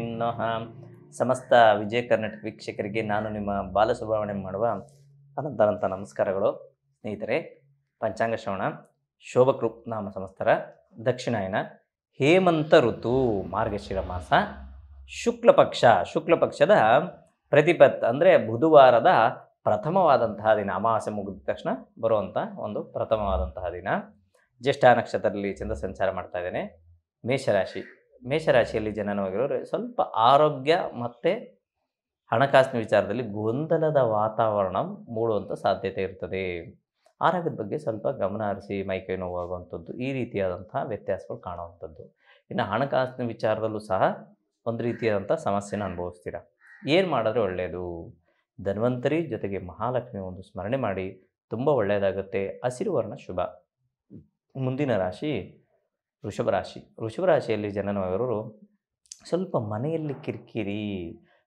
ಇನ್ನು ಸಮಸ್ತ ವಿಜಯ ಕರ್ನಾಟಕ ವೀಕ್ಷಕರಿಗೆ ನಾನು ನಿಮ್ಮ ಸುಭಾವಣೆ ಮಾಡುವ ಅನಂತ ನಮಸ್ಕಾರಗಳು ಸ್ನೇಹಿತರೆ ಪಂಚಾಂಗ ಶ್ರವಣ ಶೋಭಕೃಪ್ ನಾಮ ಸಂಸ್ಥರ ದಕ್ಷಿಣಾಯನ ಹೇಮಂತ ಋತು ಮಾರ್ಗಶಿರ ಮಾಸ ಶುಕ್ಲ ಪಕ್ಷ ಶುಕ್ಲ ಪಕ್ಷದ ಪ್ರತಿಪತ್ ಅಂದರೆ ಬುಧವಾರದ ಪ್ರಥಮವಾದಂತಹ ದಿನ ಅಮಾವಾಸ್ಯೆ ಮುಗಿದ ತಕ್ಷಣ ಬರುವಂಥ ಒಂದು ಪ್ರಥಮವಾದಂತಹ ದಿನ ಜ್ಯೇಷ್ಠ ನಕ್ಷತ್ರದಲ್ಲಿ ಚಂದ್ರ ಸಂಚಾರ ಮಾಡ್ತಾ ಇದ್ದೇನೆ ಮೇಷರಾಶಿ ಮೇಷರಾಶಿಯಲ್ಲಿ ಜನನವಾಗಿರೋರು ಸ್ವಲ್ಪ ಆರೋಗ್ಯ ಮತ್ತು ಹಣಕಾಸಿನ ವಿಚಾರದಲ್ಲಿ ಗೊಂದಲದ ವಾತಾವರಣ ಮೂಡುವಂಥ ಸಾಧ್ಯತೆ ಇರ್ತದೆ ಆರೋಗ್ಯದ ಬಗ್ಗೆ ಸ್ವಲ್ಪ ಗಮನ ಹರಿಸಿ ಮೈಕೈ ನೋವಾಗುವಂಥದ್ದು ಈ ರೀತಿಯಾದಂಥ ವ್ಯತ್ಯಾಸಗಳು ಕಾಣುವಂಥದ್ದು ಇನ್ನು ಹಣಕಾಸಿನ ವಿಚಾರದಲ್ಲೂ ಸಹ ಒಂದು ರೀತಿಯಾದಂಥ ಸಮಸ್ಯೆನ ಅನುಭವಿಸ್ತೀರ ಏನು ಮಾಡಿದ್ರೆ ಒಳ್ಳೆಯದು ಧನ್ವಂತರಿ ಜೊತೆಗೆ ಮಹಾಲಕ್ಷ್ಮಿ ಒಂದು ಸ್ಮರಣೆ ಮಾಡಿ ತುಂಬ ಒಳ್ಳೆಯದಾಗುತ್ತೆ ಹಸಿರು ವರ್ಣ ಶುಭ ಮುಂದಿನ ರಾಶಿ ವೃಷಭ ರಾಶಿ ವೃಷಭ ರಾಶಿಯಲ್ಲಿ ಜನನವಾಗಿರೋರು ಸ್ವಲ್ಪ ಮನೆಯಲ್ಲಿ ಕಿರಿಕಿರಿ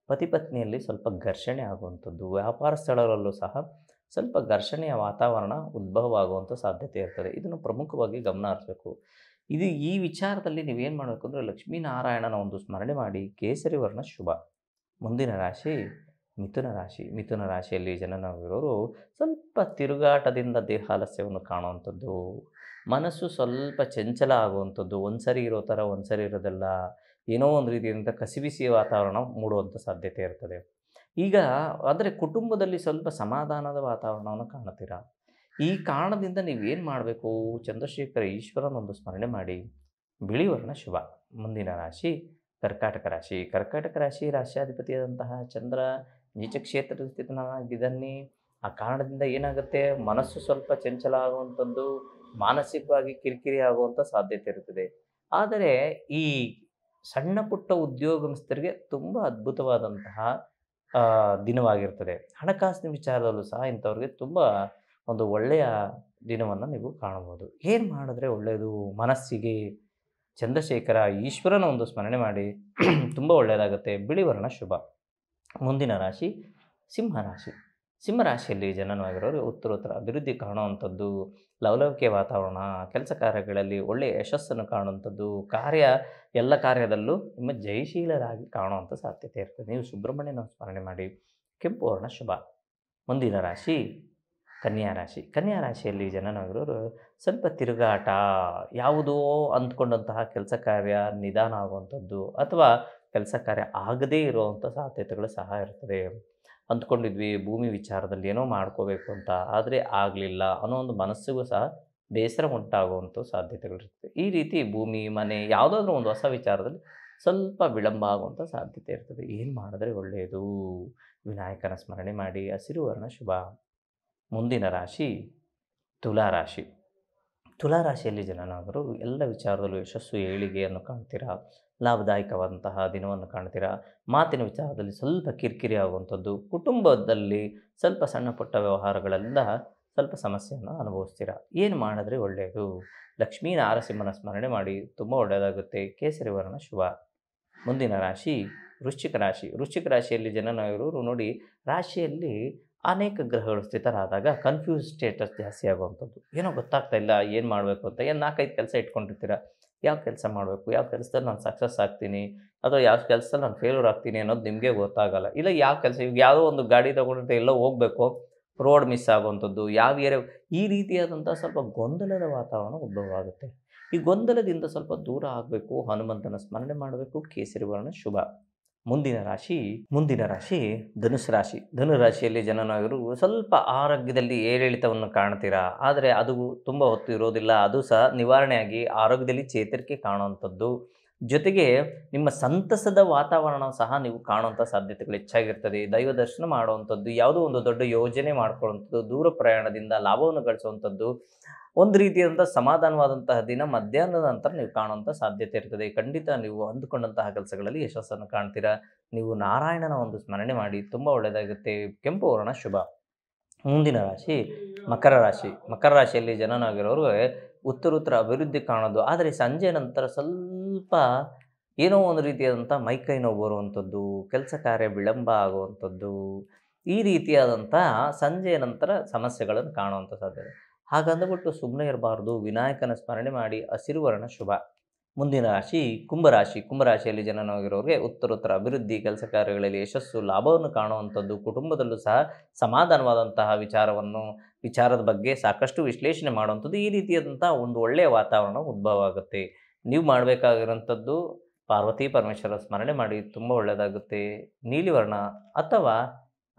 ಪತಿ ಪತ್ನಿಯಲ್ಲಿ ಸ್ವಲ್ಪ ಘರ್ಷಣೆ ಆಗುವಂಥದ್ದು ವ್ಯಾಪಾರ ಸ್ಥಳಗಳಲ್ಲೂ ಸಹ ಸ್ವಲ್ಪ ಘರ್ಷಣೆಯ ವಾತಾವರಣ ಉದ್ಭವ ಆಗುವಂಥ ಸಾಧ್ಯತೆ ಇರ್ತದೆ ಇದನ್ನು ಪ್ರಮುಖವಾಗಿ ಗಮನ ಹರಿಸಬೇಕು ಇದು ಈ ವಿಚಾರದಲ್ಲಿ ನೀವೇನು ಮಾಡಬೇಕು ಅಂದರೆ ಲಕ್ಷ್ಮೀನಾರಾಯಣನ ಒಂದು ಸ್ಮರಣೆ ಮಾಡಿ ಕೇಸರಿ ವರ್ಣ ಶುಭ ಮುಂದಿನ ರಾಶಿ ಮಿಥುನ ರಾಶಿ ಮಿಥುನ ರಾಶಿಯಲ್ಲಿ ಜನನವಿರೋರು ಸ್ವಲ್ಪ ತಿರುಗಾಟದಿಂದ ದೇಹಾಲಸ್ಯವನ್ನು ಕಾಣುವಂಥದ್ದು ಮನಸ್ಸು ಸ್ವಲ್ಪ ಚಂಚಲ ಆಗುವಂಥದ್ದು ಒಂದ್ಸರಿ ಇರೋ ಥರ ಒಂದ್ಸರಿ ಇರೋದಲ್ಲ ಏನೋ ಒಂದು ರೀತಿಯಿಂದ ಕಸಿಬಿಸಿ ವಾತಾವರಣ ಮೂಡುವಂಥ ಸಾಧ್ಯತೆ ಇರ್ತದೆ ಈಗ ಆದರೆ ಕುಟುಂಬದಲ್ಲಿ ಸ್ವಲ್ಪ ಸಮಾಧಾನದ ವಾತಾವರಣವನ್ನು ಕಾಣುತ್ತೀರ ಈ ಕಾರಣದಿಂದ ನೀವೇನು ಮಾಡಬೇಕು ಚಂದ್ರಶೇಖರ ಈಶ್ವರನೊಂದು ಸ್ಮರಣೆ ಮಾಡಿ ಬಿಳಿ ವರ್ಣ ಶುಭ ಮುಂದಿನ ರಾಶಿ ಕರ್ಕಾಟಕ ರಾಶಿ ಕರ್ಕಾಟಕ ರಾಶಿ ರಾಶ್ಯಾಧಿಪತಿಯಾದಂತಹ ಚಂದ್ರ ನಿಜ ಕ್ಷೇತ್ರದ ಸ್ಥಿತನಾಗಿದ್ದಾನೆ ಆ ಕಾರಣದಿಂದ ಏನಾಗುತ್ತೆ ಮನಸ್ಸು ಸ್ವಲ್ಪ ಚಂಚಲ ಆಗುವಂಥದ್ದು ಮಾನಸಿಕವಾಗಿ ಕಿರಿಕಿರಿ ಆಗುವಂಥ ಸಾಧ್ಯತೆ ಇರುತ್ತದೆ ಆದರೆ ಈ ಸಣ್ಣ ಪುಟ್ಟ ಉದ್ಯೋಗಸ್ಥರಿಗೆ ತುಂಬ ಅದ್ಭುತವಾದಂತಹ ದಿನವಾಗಿರ್ತದೆ ಹಣಕಾಸಿನ ವಿಚಾರದಲ್ಲೂ ಸಹ ಇಂಥವ್ರಿಗೆ ತುಂಬ ಒಂದು ಒಳ್ಳೆಯ ದಿನವನ್ನು ನೀವು ಕಾಣಬಹುದು ಏನು ಮಾಡಿದ್ರೆ ಒಳ್ಳೆಯದು ಮನಸ್ಸಿಗೆ ಚಂದ್ರಶೇಖರ ಈಶ್ವರನ ಒಂದು ಸ್ಮರಣೆ ಮಾಡಿ ತುಂಬ ಒಳ್ಳೆಯದಾಗುತ್ತೆ ಬಿಳಿವರ್ಣ ಶುಭ ಮುಂದಿನ ರಾಶಿ ಸಿಂಹರಾಶಿ ಸಿಂಹರಾಶಿಯಲ್ಲಿ ಜನನವಾಗಿರೋರು ಉತ್ತರೋತ್ತರ ಅಭಿವೃದ್ಧಿ ಕಾಣುವಂಥದ್ದು ಲವಲವಿಕೆ ವಾತಾವರಣ ಕೆಲಸ ಕಾರ್ಯಗಳಲ್ಲಿ ಒಳ್ಳೆಯ ಯಶಸ್ಸನ್ನು ಕಾಣುವಂಥದ್ದು ಕಾರ್ಯ ಎಲ್ಲ ಕಾರ್ಯದಲ್ಲೂ ನಿಮ್ಮ ಜಯಶೀಲರಾಗಿ ಕಾಣುವಂಥ ಸಾಧ್ಯತೆ ಇರ್ತದೆ ನೀವು ಸುಬ್ರಹ್ಮಣ್ಯನ ಸ್ಮರಣೆ ಮಾಡಿ ಕೆಂಪು ವರ್ಣ ಶುಭ ಮುಂದಿನ ರಾಶಿ ಕನ್ಯಾ ರಾಶಿ ಕನ್ಯಾ ರಾಶಿಯಲ್ಲಿ ಜನನಾಗಿರೋರು ಸ್ವಲ್ಪ ತಿರುಗಾಟ ಯಾವುದೋ ಅಂದ್ಕೊಂಡಂತಹ ಕೆಲಸ ಕಾರ್ಯ ನಿಧಾನ ಆಗುವಂಥದ್ದು ಅಥವಾ ಕೆಲಸ ಕಾರ್ಯ ಆಗದೇ ಇರುವಂಥ ಸಾಧ್ಯತೆಗಳು ಸಹ ಇರ್ತದೆ ಅಂದ್ಕೊಂಡಿದ್ವಿ ಭೂಮಿ ವಿಚಾರದಲ್ಲಿ ಏನೋ ಮಾಡ್ಕೋಬೇಕು ಅಂತ ಆದರೆ ಆಗಲಿಲ್ಲ ಅನ್ನೋ ಒಂದು ಮನಸ್ಸಿಗೂ ಸಹ ಬೇಸರ ಉಂಟಾಗುವಂಥ ಸಾಧ್ಯತೆಗಳಿರ್ತದೆ ಈ ರೀತಿ ಭೂಮಿ ಮನೆ ಯಾವುದಾದ್ರೂ ಒಂದು ಹೊಸ ವಿಚಾರದಲ್ಲಿ ಸ್ವಲ್ಪ ವಿಳಂಬ ಆಗುವಂಥ ಸಾಧ್ಯತೆ ಇರ್ತದೆ ಏನು ಮಾಡಿದ್ರೆ ಒಳ್ಳೆಯದು ವಿನಾಯಕನ ಸ್ಮರಣೆ ಮಾಡಿ ಹಸಿರು ವರ್ಣ ಶುಭ ಮುಂದಿನ ರಾಶಿ ತುಲಾ ರಾಶಿ ತುಲಾರಾಶಿಯಲ್ಲಿ ಜನನಾದರು ಎಲ್ಲ ವಿಚಾರದಲ್ಲೂ ಯಶಸ್ಸು ಏಳಿಗೆಯನ್ನು ಕಾಣ್ತೀರಾ ಲಾಭದಾಯಕವಾದಂತಹ ದಿನವನ್ನು ಕಾಣ್ತೀರಾ ಮಾತಿನ ವಿಚಾರದಲ್ಲಿ ಸ್ವಲ್ಪ ಕಿರಿಕಿರಿ ಆಗುವಂಥದ್ದು ಕುಟುಂಬದಲ್ಲಿ ಸ್ವಲ್ಪ ಸಣ್ಣ ಪುಟ್ಟ ವ್ಯವಹಾರಗಳೆಲ್ಲ ಸ್ವಲ್ಪ ಸಮಸ್ಯೆಯನ್ನು ಅನುಭವಿಸ್ತೀರಾ ಏನು ಮಾಡಿದ್ರೆ ಒಳ್ಳೆಯದು ಲಕ್ಷ್ಮೀ ನಾರಸಿಂಹನ ಸ್ಮರಣೆ ಮಾಡಿ ತುಂಬ ಒಳ್ಳೆಯದಾಗುತ್ತೆ ಕೇಸರಿ ವರ್ಣ ಶುಭ ಮುಂದಿನ ರಾಶಿ ವೃಶ್ಚಿಕ ರಾಶಿ ವೃಶ್ಚಿಕ ರಾಶಿಯಲ್ಲಿ ಜನನಾಗಿರೋರು ನೋಡಿ ರಾಶಿಯಲ್ಲಿ ಅನೇಕ ಗ್ರಹಗಳು ಸ್ಥಿತರಾದಾಗ ಕನ್ಫ್ಯೂಸ್ ಸ್ಟೇಟಸ್ ಜಾಸ್ತಿ ಆಗುವಂಥದ್ದು ಏನೋ ಗೊತ್ತಾಗ್ತಾ ಇಲ್ಲ ಏನು ಮಾಡಬೇಕು ಅಂತ ಏನು ನಾಲ್ಕೈದು ಕೆಲಸ ಇಟ್ಕೊಂಡಿರ್ತೀರ ಯಾವ ಕೆಲಸ ಮಾಡಬೇಕು ಯಾವ ಕೆಲಸದಲ್ಲಿ ನಾನು ಸಕ್ಸಸ್ ಆಗ್ತೀನಿ ಅಥವಾ ಯಾವ ಕೆಲಸದಲ್ಲಿ ನಾನು ಫೇಲ್ಯೂರ್ ಆಗ್ತೀನಿ ಅನ್ನೋದು ನಿಮಗೆ ಗೊತ್ತಾಗಲ್ಲ ಇಲ್ಲ ಯಾವ ಕೆಲಸ ಇವಾಗ ಯಾವುದೋ ಒಂದು ಗಾಡಿ ತೊಗೊಂಡಿದ್ದೆ ಎಲ್ಲೋ ಹೋಗಬೇಕು ರೋಡ್ ಮಿಸ್ ಆಗುವಂಥದ್ದು ಯಾವ ಏರಿಯಾ ಈ ರೀತಿಯಾದಂಥ ಸ್ವಲ್ಪ ಗೊಂದಲದ ವಾತಾವರಣ ಉದ್ಭವ ಆಗುತ್ತೆ ಈ ಗೊಂದಲದಿಂದ ಸ್ವಲ್ಪ ದೂರ ಆಗಬೇಕು ಹನುಮಂತನ ಸ್ಮರಣೆ ಮಾಡಬೇಕು ಕೇಸರಿ ವರ್ಣ ಶುಭ ಮುಂದಿನ ರಾಶಿ ಮುಂದಿನ ರಾಶಿ ಧನುಸ್ ರಾಶಿ ಧನು ರಾಶಿಯಲ್ಲಿ ಜನನಾಗರು ಸ್ವಲ್ಪ ಆರೋಗ್ಯದಲ್ಲಿ ಏರಿಳಿತವನ್ನು ಕಾಣ್ತೀರಾ ಆದರೆ ಅದು ತುಂಬ ಹೊತ್ತು ಇರೋದಿಲ್ಲ ಅದು ಸಹ ನಿವಾರಣೆಯಾಗಿ ಆರೋಗ್ಯದಲ್ಲಿ ಚೇತರಿಕೆ ಕಾಣುವಂಥದ್ದು ಜೊತೆಗೆ ನಿಮ್ಮ ಸಂತಸದ ವಾತಾವರಣ ಸಹ ನೀವು ಕಾಣುವಂಥ ಸಾಧ್ಯತೆಗಳು ಹೆಚ್ಚಾಗಿರ್ತದೆ ದೈವ ದರ್ಶನ ಮಾಡುವಂಥದ್ದು ಯಾವುದೋ ಒಂದು ದೊಡ್ಡ ಯೋಜನೆ ಮಾಡ್ಕೊಳ್ಳುವಂಥದ್ದು ದೂರ ಪ್ರಯಾಣದಿಂದ ಲಾಭವನ್ನು ಗಳಿಸುವಂಥದ್ದು ಒಂದು ರೀತಿಯಾದಂಥ ಸಮಾಧಾನವಾದಂತಹ ದಿನ ಮಧ್ಯಾಹ್ನದ ನಂತರ ನೀವು ಕಾಣುವಂಥ ಸಾಧ್ಯತೆ ಇರ್ತದೆ ಖಂಡಿತ ನೀವು ಅಂದುಕೊಂಡಂತಹ ಕೆಲಸಗಳಲ್ಲಿ ಯಶಸ್ಸನ್ನು ಕಾಣ್ತೀರಾ ನೀವು ನಾರಾಯಣನ ಒಂದು ಸ್ಮರಣೆ ಮಾಡಿ ತುಂಬ ಒಳ್ಳೆಯದಾಗುತ್ತೆ ಕೆಂಪು ವರ್ಣ ಶುಭ ಮುಂದಿನ ರಾಶಿ ಮಕರ ರಾಶಿ ಮಕರ ರಾಶಿಯಲ್ಲಿ ಜನನಾಗಿರೋರು ಉತ್ತರೋತ್ತರ ಅಭಿವೃದ್ಧಿ ಕಾಣೋದು ಆದರೆ ಸಂಜೆ ನಂತರ ಸ್ವಲ್ಪ ಏನೋ ಒಂದು ರೀತಿಯಾದಂಥ ಮೈಕೈ ನೋವು ಬರುವಂಥದ್ದು ಕೆಲಸ ಕಾರ್ಯ ವಿಳಂಬ ಆಗುವಂಥದ್ದು ಈ ರೀತಿಯಾದಂಥ ಸಂಜೆಯ ನಂತರ ಸಮಸ್ಯೆಗಳನ್ನು ಕಾಣುವಂಥ ಸಾಧ್ಯತೆ ಹಾಗಂದುಬಿಟ್ಟು ಸುಮ್ಮನೆ ಇರಬಾರ್ದು ವಿನಾಯಕನ ಸ್ಮರಣೆ ಮಾಡಿ ವರ್ಣ ಶುಭ ಮುಂದಿನ ರಾಶಿ ಕುಂಭರಾಶಿ ಕುಂಭರಾಶಿಯಲ್ಲಿ ಜನನವಾಗಿರೋರಿಗೆ ಉತ್ತರೋತ್ತರ ಅಭಿವೃದ್ಧಿ ಕೆಲಸ ಕಾರ್ಯಗಳಲ್ಲಿ ಯಶಸ್ಸು ಲಾಭವನ್ನು ಕಾಣುವಂಥದ್ದು ಕುಟುಂಬದಲ್ಲೂ ಸಹ ಸಮಾಧಾನವಾದಂತಹ ವಿಚಾರವನ್ನು ವಿಚಾರದ ಬಗ್ಗೆ ಸಾಕಷ್ಟು ವಿಶ್ಲೇಷಣೆ ಮಾಡುವಂಥದ್ದು ಈ ರೀತಿಯಾದಂಥ ಒಂದು ಒಳ್ಳೆಯ ವಾತಾವರಣ ಉದ್ಭವ ಆಗುತ್ತೆ ನೀವು ಮಾಡಬೇಕಾಗಿರುವಂಥದ್ದು ಪಾರ್ವತಿ ಪರಮೇಶ್ವರ ಸ್ಮರಣೆ ಮಾಡಿ ತುಂಬ ಒಳ್ಳೆಯದಾಗುತ್ತೆ ನೀಲಿವರ್ಣ ಅಥವಾ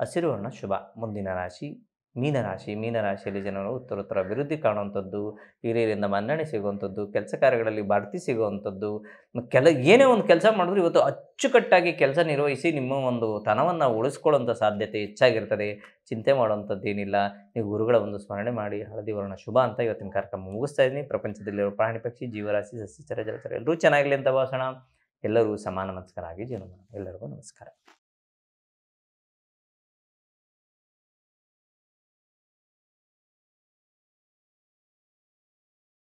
ಹಸಿರುವರ್ಣ ಶುಭ ಮುಂದಿನ ರಾಶಿ ಮೀನರಾಶಿ ಮೀನರಾಶಿಯಲ್ಲಿ ಜನರು ಉತ್ತರೋತ್ತರ ಅಭಿವೃದ್ಧಿ ಕಾಣುವಂಥದ್ದು ಹಿರಿಯರಿಂದ ಮನ್ನಣೆ ಸಿಗುವಂಥದ್ದು ಕೆಲಸ ಕಾರ್ಯಗಳಲ್ಲಿ ಬಡ್ತಿ ಸಿಗುವಂಥದ್ದು ಕೆಲ ಏನೇ ಒಂದು ಕೆಲಸ ಮಾಡಿದ್ರು ಇವತ್ತು ಅಚ್ಚುಕಟ್ಟಾಗಿ ಕೆಲಸ ನಿರ್ವಹಿಸಿ ನಿಮ್ಮ ಒಂದು ತನವನ್ನು ಉಳಿಸ್ಕೊಳ್ಳೋಂಥ ಸಾಧ್ಯತೆ ಹೆಚ್ಚಾಗಿರ್ತದೆ ಚಿಂತೆ ಮಾಡುವಂಥದ್ದೇನಿಲ್ಲ ನೀವು ಗುರುಗಳ ಒಂದು ಸ್ಮರಣೆ ಮಾಡಿ ಹಳದಿ ವರ್ಣ ಶುಭ ಅಂತ ಇವತ್ತಿನ ಕಾರ್ಯಕ್ರಮ ಮುಗಿಸ್ತಾ ಇದ್ದೀನಿ ಪ್ರಪಂಚದಲ್ಲಿರುವ ಪ್ರಾಣಿ ಪಕ್ಷಿ ಜೀವರಾಶಿ ಸಸ್ಯಚರ ಜಲಚರ ಎಲ್ಲರೂ ಚೆನ್ನಾಗಲಿ ಅಂತ ಭಾಷಣ ಎಲ್ಲರೂ ಸಮಾನ ಮನಸ್ಕರಾಗಿ ಜೀವನ ಎಲ್ಲರಿಗೂ ನಮಸ್ಕಾರ